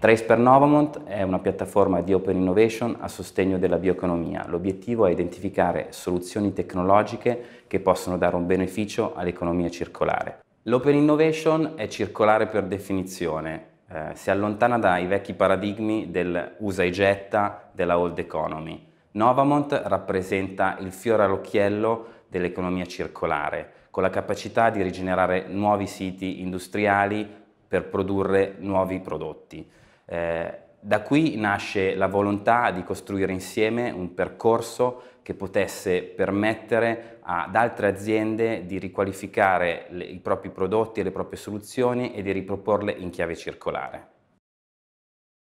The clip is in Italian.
Trace per Novamont è una piattaforma di open innovation a sostegno della bioeconomia. L'obiettivo è identificare soluzioni tecnologiche che possono dare un beneficio all'economia circolare. L'open innovation è circolare per definizione, eh, si allontana dai vecchi paradigmi del usa e getta della old economy. Novamont rappresenta il fiore all'occhiello dell'economia circolare, con la capacità di rigenerare nuovi siti industriali, per produrre nuovi prodotti. Eh, da qui nasce la volontà di costruire insieme un percorso che potesse permettere ad altre aziende di riqualificare le, i propri prodotti e le proprie soluzioni e di riproporle in chiave circolare.